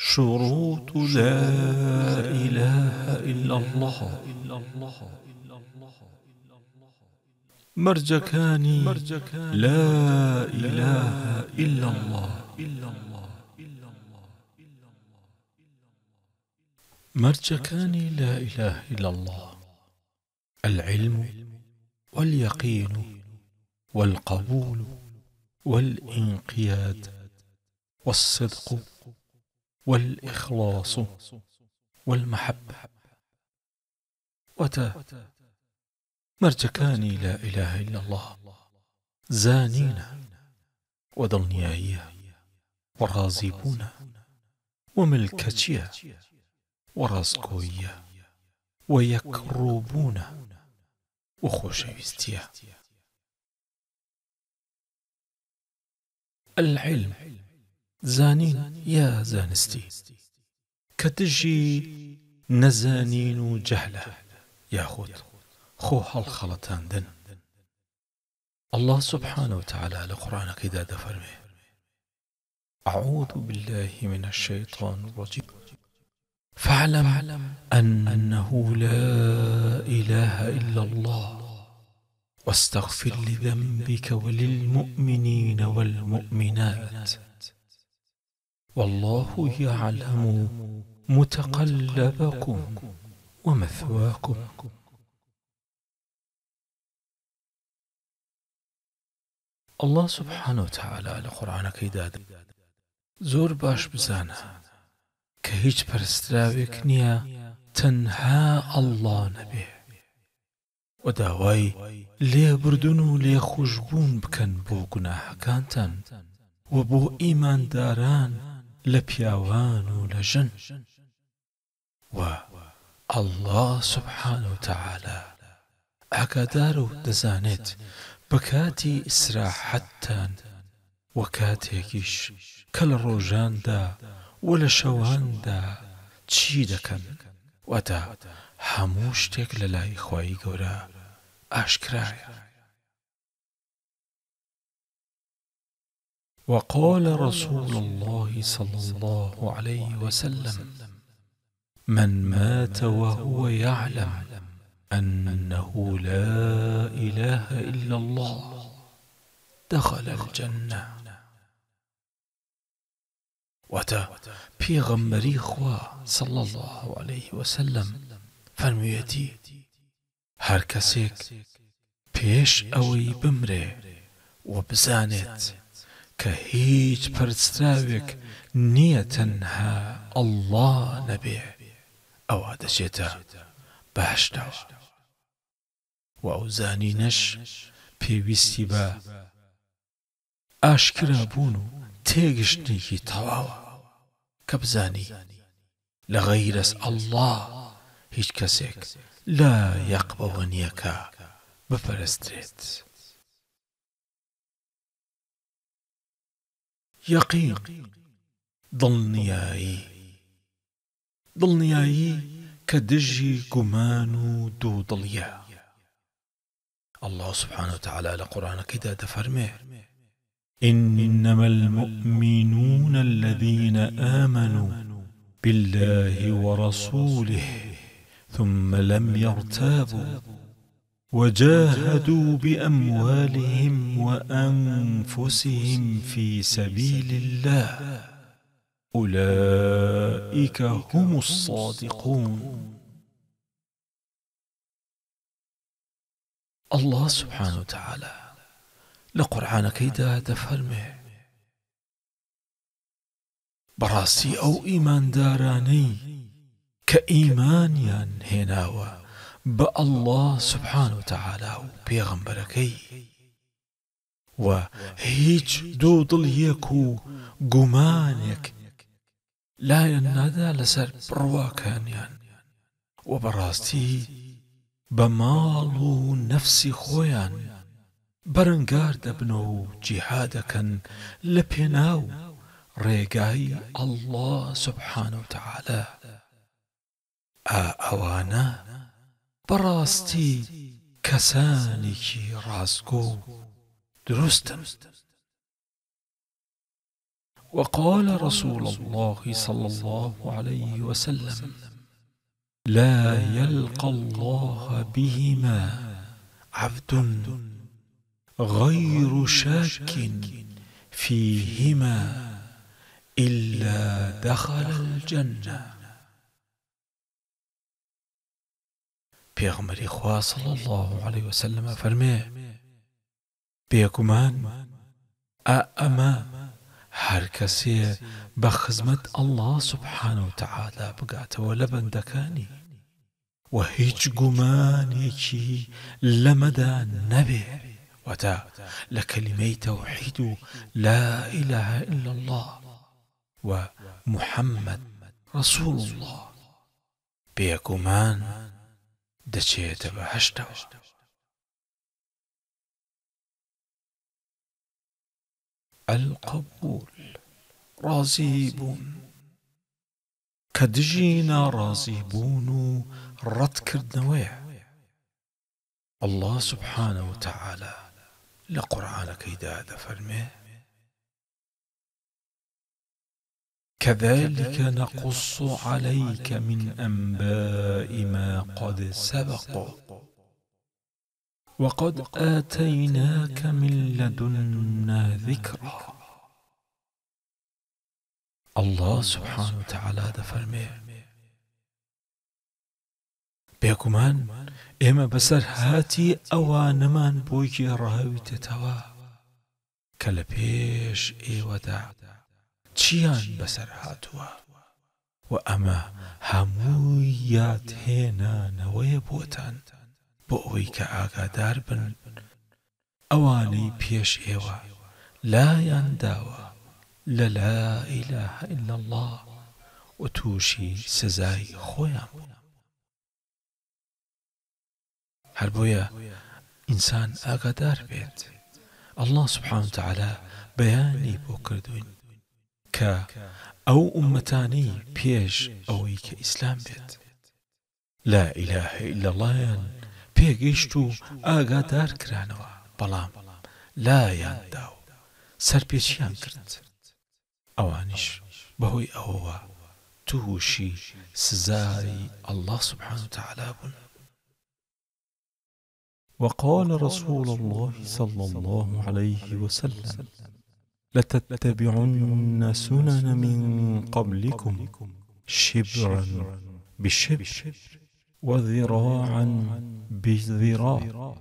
شروط لا إله إلا الله مرجكان لا إله إلا الله مرجكان لا إله إلا الله العلم واليقين والقبول والانقياد والصدق والإخلاص والمحبة وتا مرجكان لا إله إلا الله زانين ودنيايا ورازيبون وملكتيا ورازكويا ويكروبون وخشيستيا العلم زانین يا زانستي كتجي نزانين جهلة يا جەهلە خوها خۆ دن الله سبحانه وتعالى لقرآن كيدا دفرمي أعوذ بالله من الشيطان الرجيم فاعلم أنه لا إله إلا الله واستغفر لذنبك وللمؤمنين والمؤمنات والله يعلم متقلبكم ومثواكم الله سبحانه وتعالى لە قورآانەکەی زور باش بزانا كهيج برستراوك نيا تنها الله نبي وداوي لي بردنو لي و بكن بو بۆ گوناهەکانتان و بۆ لە پیاوان و لە ژن و ئەله سبحان و تەعاالە ئاگادار و دەزانێت بە کاتی ئیسراحەتتان وە کاتێکیش کە لە ڕۆژاندا و لە شەواندا چی دەکەن وەدا هەموو شتێک لە لای خۆی گەورە ئاشکرایە. وقال رسول الله صلى الله عليه وسلم من مات وهو يعلم انه لا اله الا الله دخل الجنه وتە پێغەممەری خوا صلى الله عليه وسلم فەرموویەتی هەر بيش أوي ئەوەی وبزانت و کە هیچ پرستراوێک نییە تەنها ئەله نەبێ ئەوە دەچێتە باشداوە و ئەوزانی نەش پێویستی بە ئاشکرا بوون و تێگشتێکی تەواوە کە بزانی لە غەیرەس ئەله هیچ کەسێک لا یەقبەوە نیەکە بپەرسترێت. يقين ضلنياي ضلنياي كدجي گمانو دو ضليا الله سبحانه وتعالى لقرآن كده تفرمه إنما المؤمنون الذين آمنوا بالله ورسوله ثم لم يرتابوا وجاهدوا باموالهم وانفسهم في سبيل الله اولئك هم الصادقون الله سبحانه وتعالى لقرآن كيدا تفهمه براسي او ايمان داراني كايمان هناوه بأ الله سبحانه وتعالى تەعالا و هيج و هیچ دوو دڵ لا و لسر لایەن نادا لەسەر بڕواکانیان و بەڕاستی بە ماڵ و نەفسی خۆیان بەرەنگار دەبنەوە و جیها دەکەن لە براستي کەسانێکی ڕاستگۆ و وقال رسول الله صلى الله عليه وسلم لا يلقى الله بهما عبد غير شاك فيهما إلا دخل الجنة پێغمەری خواصل الله عليه و سلم فرمی ئا اما هر کسی بە خدمت الله سبحان و تەعادا بگاتەوە لە بەندەکانی و هیچ گومانێکی لەمەدا لمدا نبی و تا تەوحید توحید لا إله إلا الله و محمد رسول الله بێگومان دشيت بە القبول راضی كدجينا کە رد ناڕازی الله سبحانه و تەعاالە لە قورآانەکەیدا دەفەرمێ كذلك نقص عليك من أنباء ما قد سبق وقد آتيناك من لدنا ذكرا الله سبحانه وتعالى دفر da فرمه بێگومان ئێمە بەسەر هاتی ئەوانەمان بۆی تتوا كلبيش اي لە پێش چیان بسر هاتوا و ئەمە هەمووی نوی بوتن بۆتان اوی که آگا دار بن اوانی پیش ایوا لا داوە للا إله إلا الله و توشی سزای خۆیان هر بویا انسان آگا دار بید الله سبحانه وتعالى بياني بۆ کردوین أو ئەو ئومەتانی پێش ئەوەی کە ئیسلام بێت لا ئیلاه لەڵایەن اغا دار كرانوا بلام لا ينداو سر بيش ينكرت اوانش بهوي ئەوەوە توشي سزاری الله سبحانه وتعالى بن وقال رسول الله صلى الله عليه وسلم لتتبعن سنن من قبلكم شبرا بشبر وذراعا بذراع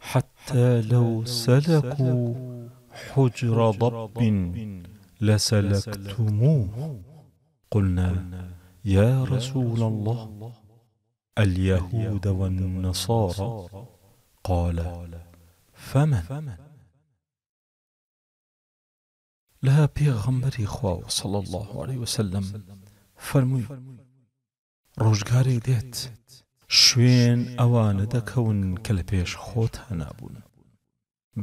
حتى لو سلكوا حجر ضب لسلكتموه قلنا يا رسول الله اليهود والنصارى قال فمن لها پێغەمبەری خوا صلى الله عليه وسلم فەرمووی ڕۆژگارێک دێت شوێن ئەوانە دەکەون کە لە پێش خۆت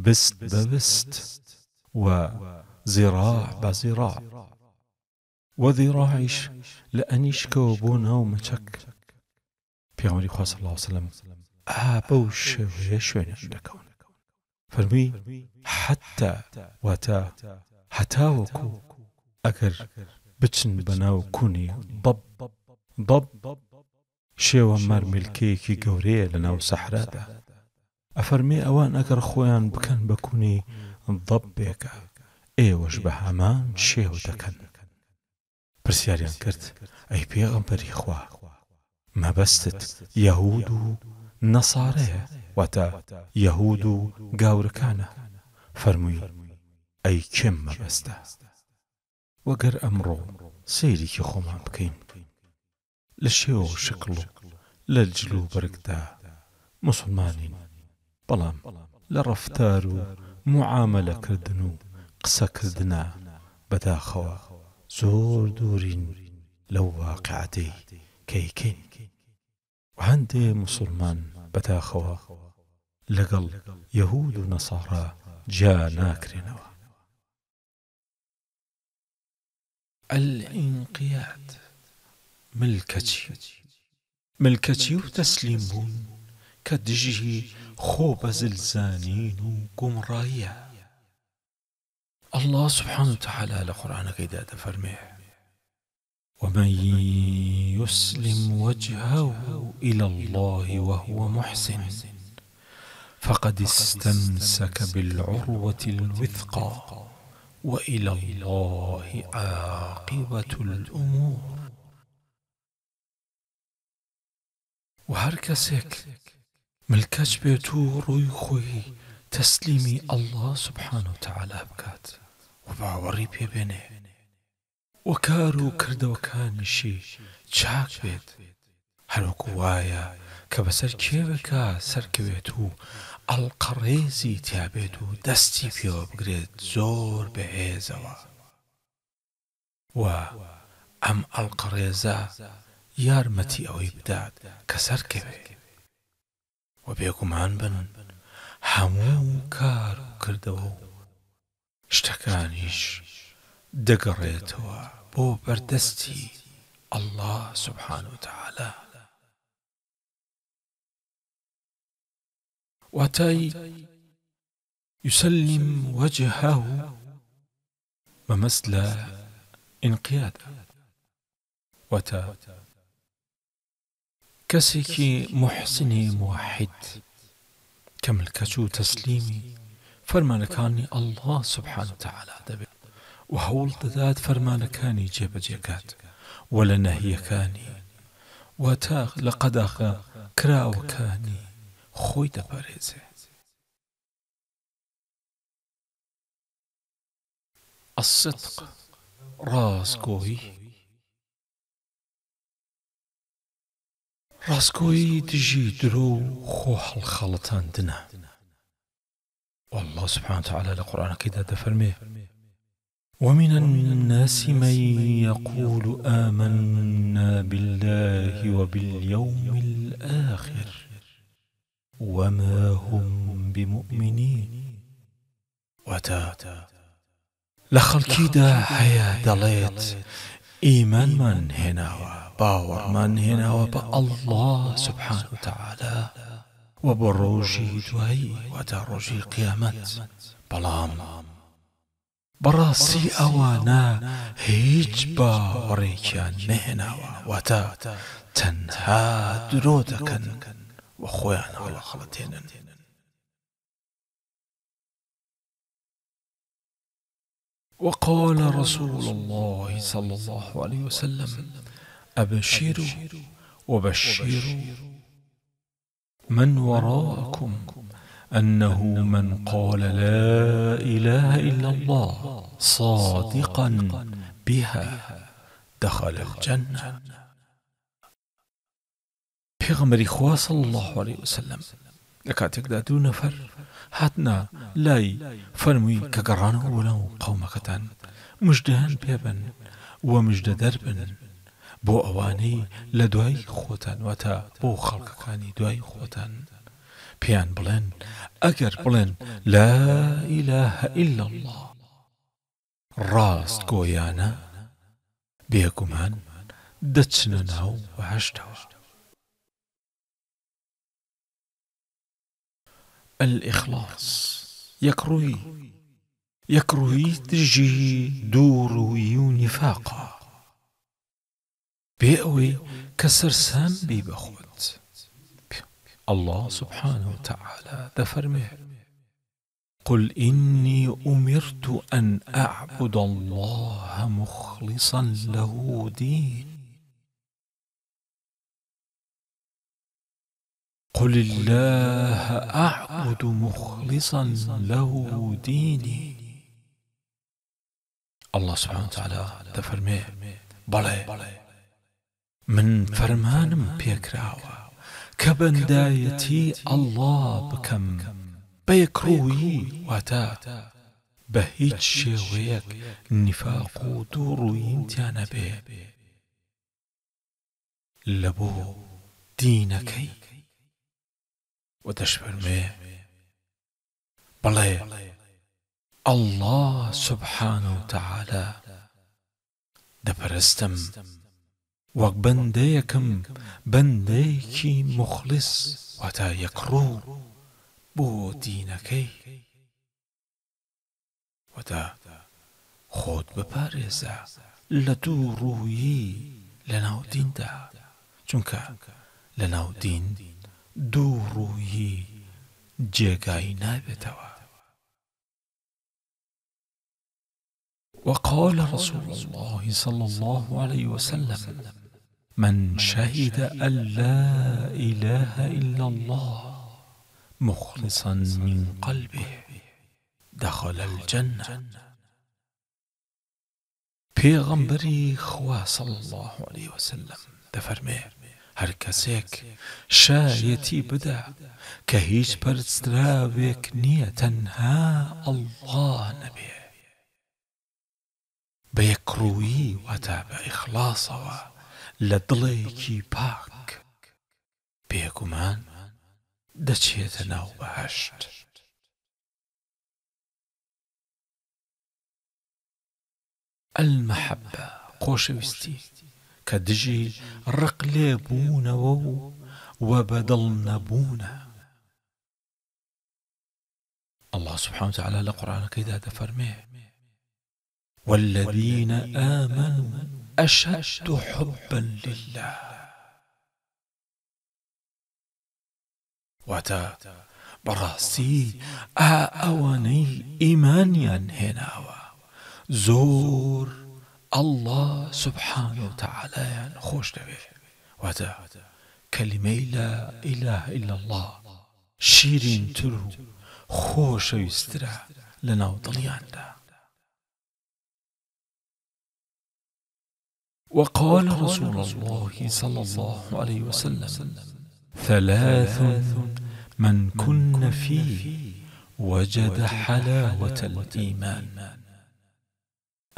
بست ببست و زراع بزراع و وەذیڕاعیش لانیش ئەنیشکەوە بۆ ناو مچک پێوەری خوا سڵ وسلم ئا بەو شێژێ شوێنێش دەکەون فەرمی حتا واتە هەتاوەکو ئەگەر بچن كوني کونی بەب بەب شێوە مەرمیلکەیەکی گەورەیە لە ناو سەحرادا ئەفەرمێ ئەوان ئەگەر خۆیان بکەن بە کونی دەب بێکە ئێوەش بە هەمان شێو دەکەن پرسیاریان کرد ئەی پێغەمپەری خوا مەبەستت یەهود و نەسارەیە واتە یەهود و گاورەکانە فەرمووی ئەی کم مەبەستە وەگەر ئەمڕۆ سەیرێکی خۆمان بکەین لە شێوە و شکڵ و لە جل و بەرگدا مسلمانین بەڵام لە ڕەفتار و معامەلەکردن و قسەکردە بەداخەوە زۆر دوورین لەو واقعاتەی کەیکەین هەندێ مسلمان بەداخەوە لەگەڵ یەهود و نەساڕە جا ناکرێنەوە الانقياد ملكتي ملكتي وتسليمون كدجه خوب زلزانين وقمرايا الله سبحانه وتعالى القرآن كيدا فرميه ومن يسلم وجهه الى الله وهو محسن فقد استمسك بالعروه الوثقى وإلى الله عاقبة الأمور و هەر کەسێک ملکەچ بێت تسليمي الله سبحانه وتعالى ئەله سبحان و تەعالا بکات و شاك بيت وە کار و کردەوەکانیشی چاک بێت هەروکو ئەلقەڕێزی تیابێت و دەستی پێوە بگرێت زۆر بەهێزەوە و ئەم ئەلقەڕێزە یارمەتی ئەوەی بدات کە سەرکەوێ و بێگومان بنن هەموو کار و کردەوە و شتەکانیش دەگەڕێتەوە بۆ بەردەستی ئەله سبحان و تعالی واتاي يسلم وجهه ممثل انقياد وتا كسيكي محسني موحد كم الكشو تسليمي فرمان كاني الله سبحانه وتعالى وهول تذات فرمان كاني جيب جيكات ولنهي كاني وتا لقد كراو كاني خوي دەپارێزێ الصدق ڕاستگۆیی ڕاستگۆیی دژی درۆ و خۆ دنا والله سبحانه وتعالى لقرآن كده تفرميه ومن الناس من يقول آمنا بالله وباليوم الآخر وما هم بمؤمنين وتا لخلقي دا حيا دليت إيمان من هنا وباور من هنا ئەله الله سبحانه وتعالى وبروجي ڕۆژی وتروجي قيامت بلام براسي أوانا هيج باوريكا نهنا وتا تنها درودكا وخويانا على خلطينا وقال رسول الله صلى الله عليه وسلم أبشروا وبشروا من وراءكم أنه من قال لا إله إلا الله صادقا بها دخل الجنة پێغمەری خوا سڵ الله عليه وسلم لكاتك دادو نفر نەفەر هاتنا لای فەرمووی کە گەڕانەوە وەلاو قەومەکەتان مژدەیان پێبن وە مژدە دەربن بۆ ئەوانەی لە دوای خۆتان وەتە بۆ خەڵکەکانی دوای بلن پێیان بلن لا إله إلا الله ڕاست بيكمان بێگومان دەچنە ناو بەهشتەوە الإخلاص يكرهي يكرهي تجيه دوروي ونفاقا بيأوي كسر سام بي بخود الله سبحانه وتعالى دفر مه قل إني أمرت أن أعبد الله مخلصا له دين قل الله أعبد مخلصا له ديني الله سبحانه وتعالى تفرمي بلي من فرمان بيكراو كبن دايتي الله بكم بيكروي روي واتا بهيج شويك نفاق دورو ينتيانا به لبو دينكي وتشبرمي بلي الله سبحانه وتعالى دبرستم وبنديكم بنديكي مخلص وتا يكرو بو دينكي وتا خود بباريزا لتو رويي لناو دين دا چونك لناو دين دا دوو ڕووی جێگایی نابێتەوە وقال رسول الله صلى الله عليه وسلم من شهد أن لا إله إلا الله مخلصا من قلبه دخل الجنة پیغمبری خواه صلى الله عليه وسلم دفرمه هەر کەسێک شایەتی بدە کە هیچ پەرستراوێک نییە تەنها ئەڵڵا نەبێ بە یەکڕووی واتە بە ئیخلاسەوە لە دڵێکی پاک پێگومان دەچێتە ناو بەهشت. المحبة خۆشەویستی كدجي رقلي بونا وو بوونەوە و الله سبحانه وتعالى لقرآن كيدا دفرمي والذين آمنوا أشد حبا لله واتا براسي آواني إيمانيا هنا زور الله سبحانه وتعالى يعني خوش دبي واتە كلمة لا إله إلا الله شيرين تر خوش خۆشەویسترە لنا ناو دڵیاندا وقال رسول الله صلى الله عليه وسلم ثلاث من كن فيه وجد حلاوة الإيمان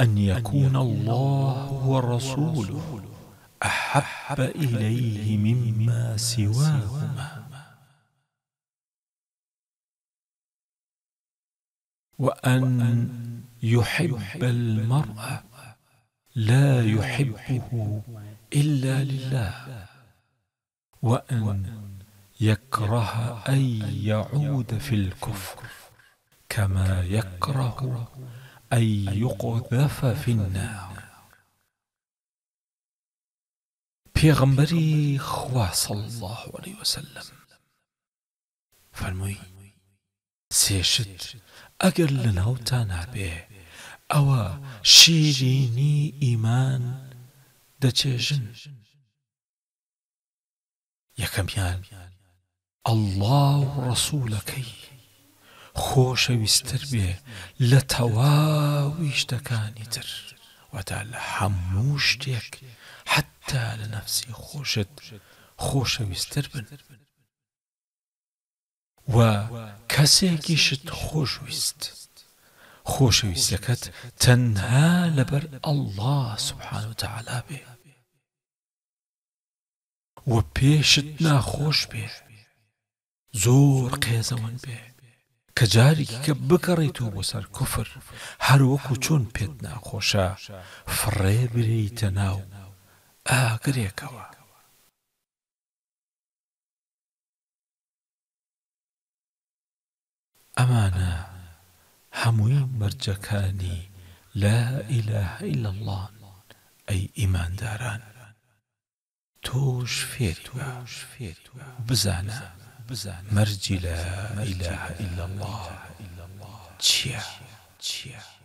أن يكون الله ورسوله أحب إليه مما سواهما وأن يحب المرء لا يحبه إلا لله وأن يكره أن يعود في الكفر كما يكره أن يقذف في النار پیغمبری خوا صلى الله عليه وسلم سيشد سێشت لنا وتانا به أو شيريني إيمان ئیمان يا كميان الله رسولكي خۆشەویستتر بێ لە تەواوی شتەکانی تر وەتا لە هەموو شتێک حتا لە نەفسی خۆشت خۆشەویستتر بن و کەسێکی شت خۆشویست خۆشەویستەکەت تەنها لەبەر ئەله سبحان و تعالا بێ و پێشت ناخۆش بێ زۆر قێزەوەن بێ کە جارێکی کە بگەڕێتەوە بۆ سەر کوفر هەروەکو چۆن پێت ناخۆشە فڕێ برێیتە ناو ئاگرێکەوە. ئەمانە هەمووی مەرجەکانی لا ئیلاه إلا الله ئەی ئیمانداران تۆش فێت وش فێت بزانە. بزان لا اله الا الله تشيا